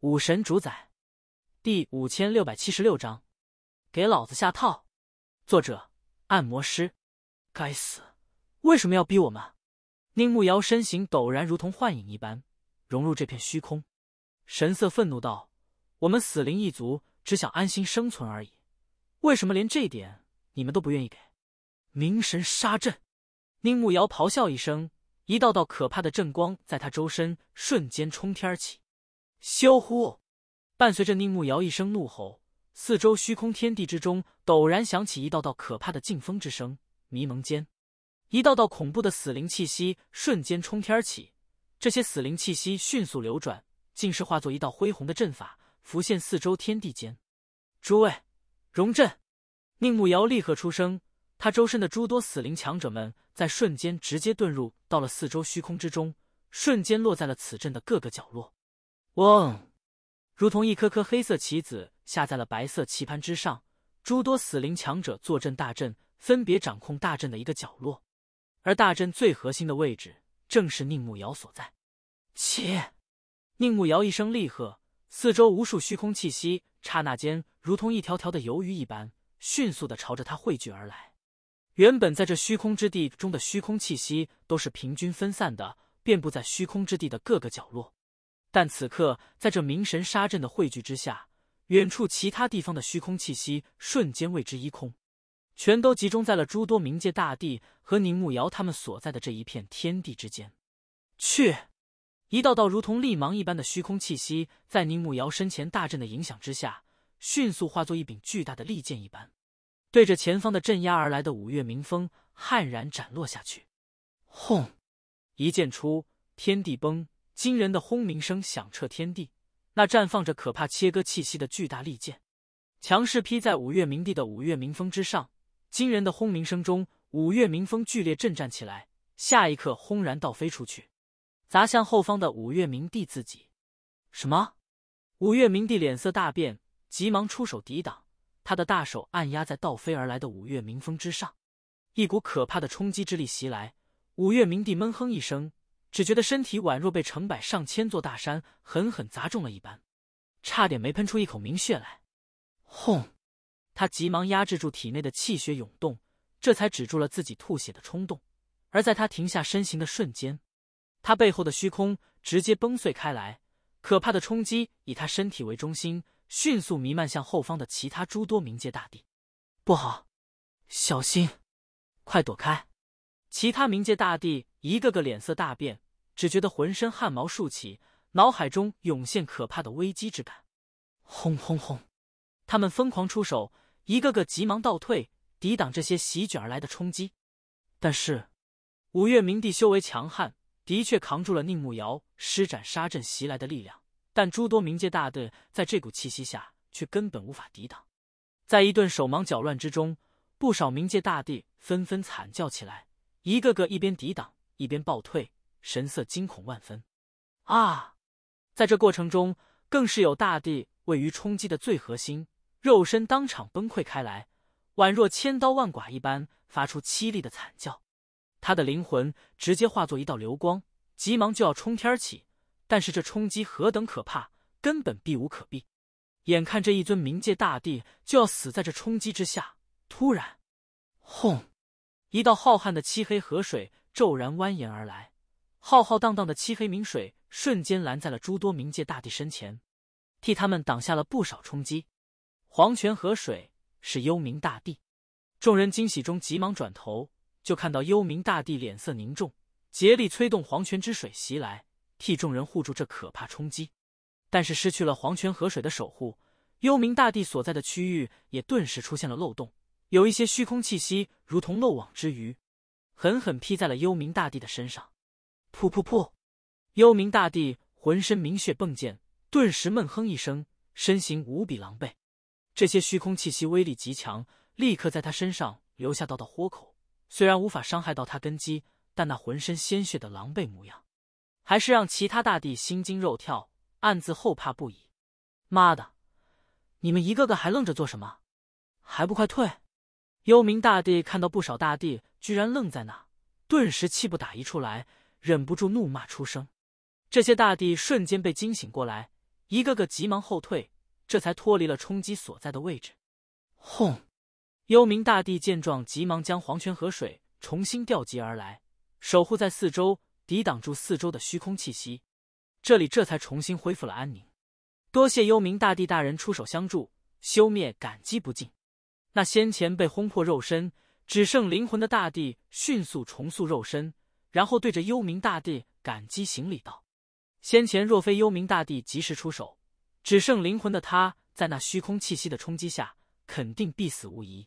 武神主宰，第五千六百七十六章，给老子下套！作者：按摩师。该死，为什么要逼我们？宁木瑶身形陡然如同幻影一般融入这片虚空，神色愤怒道：“我们死灵一族只想安心生存而已，为什么连这点你们都不愿意给？”明神杀阵！宁木瑶咆哮一声，一道道可怕的阵光在他周身瞬间冲天而起。休呼！伴随着宁木瑶一声怒吼，四周虚空天地之中陡然响起一道道可怕的劲风之声。迷蒙间，一道道恐怖的死灵气息瞬间冲天而起，这些死灵气息迅速流转，竟是化作一道恢宏的阵法，浮现四周天地间。诸位，容阵！宁木瑶立刻出声，他周身的诸多死灵强者们在瞬间直接遁入到了四周虚空之中，瞬间落在了此阵的各个角落。嗡，如同一颗颗黑色棋子下在了白色棋盘之上，诸多死灵强者坐镇大阵，分别掌控大阵的一个角落，而大阵最核心的位置正是宁木瑶所在。切！宁木瑶一声厉喝，四周无数虚空气息刹那间如同一条条的鱿鱼一般，迅速的朝着他汇聚而来。原本在这虚空之地中的虚空气息都是平均分散的，遍布在虚空之地的各个角落。但此刻，在这冥神杀阵的汇聚之下，远处其他地方的虚空气息瞬间为之一空，全都集中在了诸多冥界大帝和宁慕瑶他们所在的这一片天地之间。去！一道道如同利芒一般的虚空气息，在宁慕瑶身前大阵的影响之下，迅速化作一柄巨大的利剑一般，对着前方的镇压而来的五岳冥风悍然斩落下去。轰！一剑出，天地崩。惊人的轰鸣声响彻天地，那绽放着可怕切割气息的巨大利剑，强势劈在五岳明帝的五岳明峰之上。惊人的轰鸣声中，五岳明峰剧烈震颤起来，下一刻轰然倒飞出去，砸向后方的五岳明帝自己。什么？五岳明帝脸色大变，急忙出手抵挡。他的大手按压在倒飞而来的五岳明峰之上，一股可怕的冲击之力袭来。五岳明帝闷哼一声。只觉得身体宛若被成百上千座大山狠狠砸中了一般，差点没喷出一口明血来。轰！他急忙压制住体内的气血涌动，这才止住了自己吐血的冲动。而在他停下身形的瞬间，他背后的虚空直接崩碎开来，可怕的冲击以他身体为中心，迅速弥漫向后方的其他诸多冥界大帝。不好，小心，快躲开！其他冥界大帝。一个个脸色大变，只觉得浑身汗毛竖起，脑海中涌现可怕的危机之感。轰轰轰！他们疯狂出手，一个个急忙倒退，抵挡这些席卷而来的冲击。但是，五岳冥帝修为强悍，的确扛住了宁慕瑶施展杀阵袭来的力量。但诸多冥界大帝在这股气息下却根本无法抵挡，在一顿手忙脚乱之中，不少冥界大帝纷纷惨叫起来，一个个一边抵挡。一边暴退，神色惊恐万分。啊！在这过程中，更是有大地位于冲击的最核心，肉身当场崩溃开来，宛若千刀万剐一般，发出凄厉的惨叫。他的灵魂直接化作一道流光，急忙就要冲天起，但是这冲击何等可怕，根本避无可避。眼看这一尊冥界大帝就要死在这冲击之下，突然，轰！一道浩瀚的漆黑河水。骤然蜿蜒而来，浩浩荡荡的漆黑明水瞬间拦在了诸多冥界大帝身前，替他们挡下了不少冲击。黄泉河水是幽冥大帝，众人惊喜中急忙转头，就看到幽冥大帝脸色凝重，竭力催动黄泉之水袭来，替众人护住这可怕冲击。但是失去了黄泉河水的守护，幽冥大帝所在的区域也顿时出现了漏洞，有一些虚空气息如同漏网之鱼。狠狠劈在了幽冥大帝的身上，噗噗噗！幽冥大帝浑身明血迸溅，顿时闷哼一声，身形无比狼狈。这些虚空气息威力极强，立刻在他身上留下道道豁口。虽然无法伤害到他根基，但那浑身鲜血的狼狈模样，还是让其他大帝心惊肉跳，暗自后怕不已。妈的，你们一个个还愣着做什么？还不快退！幽冥大帝看到不少大帝。居然愣在那，顿时气不打一处来，忍不住怒骂出声。这些大帝瞬间被惊醒过来，一个个急忙后退，这才脱离了冲击所在的位置。轰！幽冥大帝见状，急忙将黄泉河水重新调集而来，守护在四周，抵挡住四周的虚空气息。这里这才重新恢复了安宁。多谢幽冥大帝大人出手相助，修灭感激不尽。那先前被轰破肉身。只剩灵魂的大地迅速重塑肉身，然后对着幽冥大帝感激行礼道：“先前若非幽冥大帝及时出手，只剩灵魂的他在那虚空气息的冲击下，肯定必死无疑。”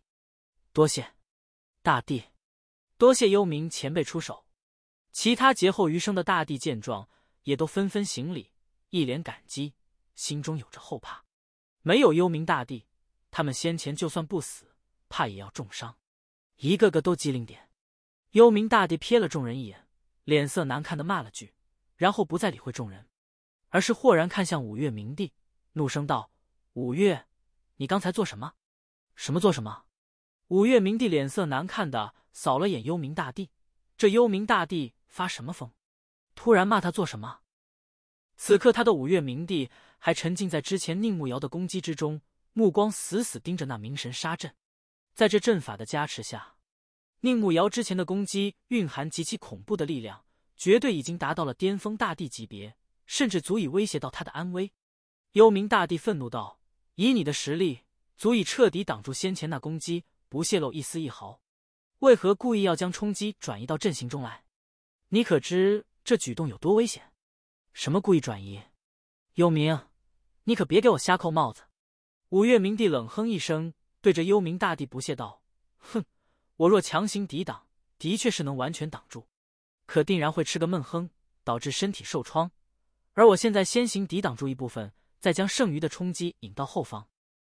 多谢大帝，多谢幽冥前辈出手。其他劫后余生的大帝见状，也都纷纷行礼，一脸感激，心中有着后怕。没有幽冥大帝，他们先前就算不死，怕也要重伤。一个个都机灵点！幽冥大帝瞥了众人一眼，脸色难看的骂了句，然后不再理会众人，而是豁然看向五岳冥帝，怒声道：“五岳，你刚才做什么？什么做什么？”五岳冥帝脸色难看的扫了眼幽冥大帝，这幽冥大帝发什么疯？突然骂他做什么？此刻他的五岳冥帝还沉浸在之前宁慕瑶的攻击之中，目光死死盯着那冥神杀阵，在这阵法的加持下。宁慕瑶之前的攻击蕴含极其恐怖的力量，绝对已经达到了巅峰大帝级别，甚至足以威胁到他的安危。幽冥大帝愤怒道：“以你的实力，足以彻底挡住先前那攻击，不泄露一丝一毫，为何故意要将冲击转移到阵型中来？你可知这举动有多危险？”“什么故意转移？”幽冥，你可别给我瞎扣帽子！”五岳明帝冷哼一声，对着幽冥大帝不屑道：“哼。”我若强行抵挡，的确是能完全挡住，可定然会吃个闷哼，导致身体受创。而我现在先行抵挡住一部分，再将剩余的冲击引到后方。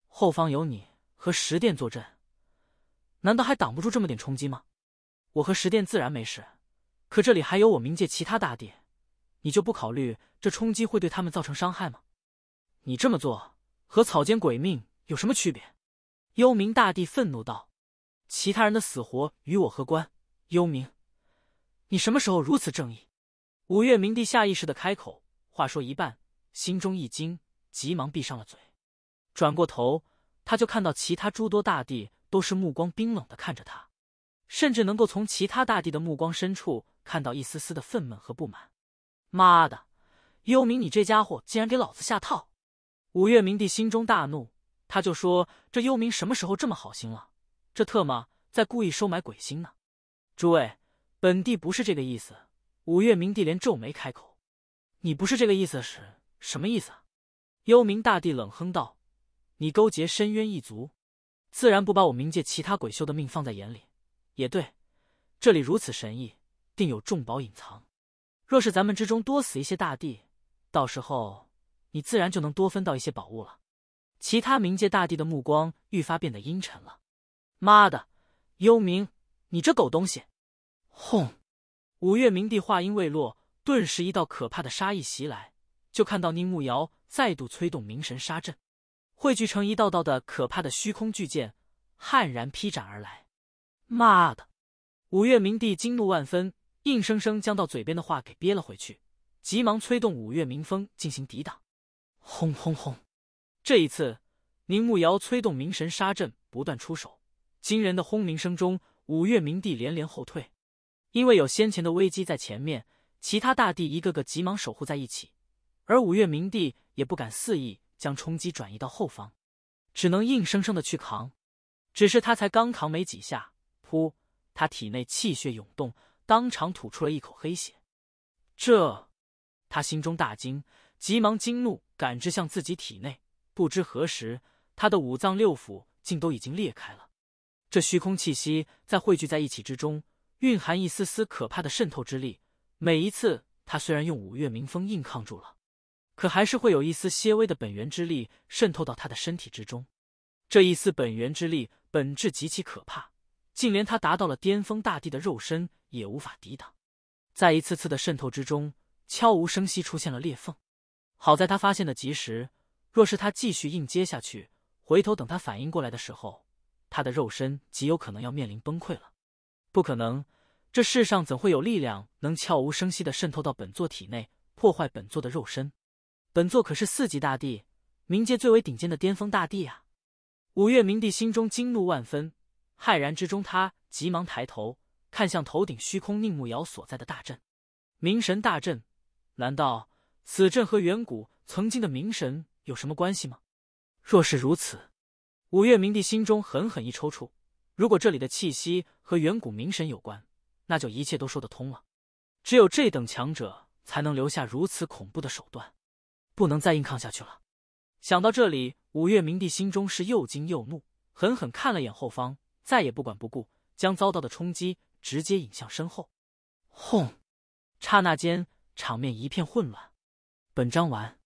后方有你和十殿坐镇，难道还挡不住这么点冲击吗？我和十殿自然没事，可这里还有我冥界其他大帝，你就不考虑这冲击会对他们造成伤害吗？你这么做和草菅鬼命有什么区别？幽冥大帝愤怒道。其他人的死活与我何关？幽冥，你什么时候如此正义？五岳明帝下意识的开口，话说一半，心中一惊，急忙闭上了嘴。转过头，他就看到其他诸多大帝都是目光冰冷的看着他，甚至能够从其他大帝的目光深处看到一丝丝的愤懑和不满。妈的，幽冥，你这家伙竟然给老子下套！五岳明帝心中大怒，他就说这幽冥什么时候这么好心了？这特么在故意收买鬼星呢！诸位，本帝不是这个意思。五岳明帝连皱眉开口：“你不是这个意思，是什么意思？”幽冥大帝冷哼道：“你勾结深渊一族，自然不把我冥界其他鬼修的命放在眼里。”也对，这里如此神异，定有重宝隐藏。若是咱们之中多死一些大帝，到时候你自然就能多分到一些宝物了。其他冥界大帝的目光愈发变得阴沉了。妈的，幽冥，你这狗东西！轰！五岳冥帝话音未落，顿时一道可怕的杀意袭来，就看到宁慕瑶再度催动明神杀阵，汇聚成一道道的可怕的虚空巨剑，悍然劈斩而来。妈的！五岳冥帝惊怒万分，硬生生将到嘴边的话给憋了回去，急忙催动五岳明风进行抵挡。轰轰轰！这一次，宁慕瑶催动明神杀阵，不断出手。惊人的轰鸣声中，五岳明帝连连后退，因为有先前的危机在前面，其他大帝一个个急忙守护在一起，而五岳明帝也不敢肆意将冲击转移到后方，只能硬生生的去扛。只是他才刚扛没几下，噗，他体内气血涌动，当场吐出了一口黑血。这，他心中大惊，急忙惊怒感知向自己体内，不知何时，他的五脏六腑竟都已经裂开了。这虚空气息在汇聚在一起之中，蕴含一丝丝可怕的渗透之力。每一次，他虽然用五岳明风硬抗住了，可还是会有一丝些微的本源之力渗透到他的身体之中。这一丝本源之力本质极其可怕，竟连他达到了巅峰大帝的肉身也无法抵挡。在一次次的渗透之中，悄无声息出现了裂缝。好在他发现的及时，若是他继续硬接下去，回头等他反应过来的时候。他的肉身极有可能要面临崩溃了，不可能，这世上怎会有力量能悄无声息的渗透到本座体内，破坏本座的肉身？本座可是四级大帝，冥界最为顶尖的巅峰大帝啊！五岳冥帝心中惊怒万分，骇然之中，他急忙抬头看向头顶虚空宁木瑶所在的大阵，冥神大阵，难道此阵和远古曾经的冥神有什么关系吗？若是如此。五岳明帝心中狠狠一抽搐，如果这里的气息和远古冥神有关，那就一切都说得通了。只有这等强者才能留下如此恐怖的手段，不能再硬抗下去了。想到这里，五岳明帝心中是又惊又怒，狠狠看了眼后方，再也不管不顾，将遭到的冲击直接引向身后。轰！刹那间，场面一片混乱。本章完。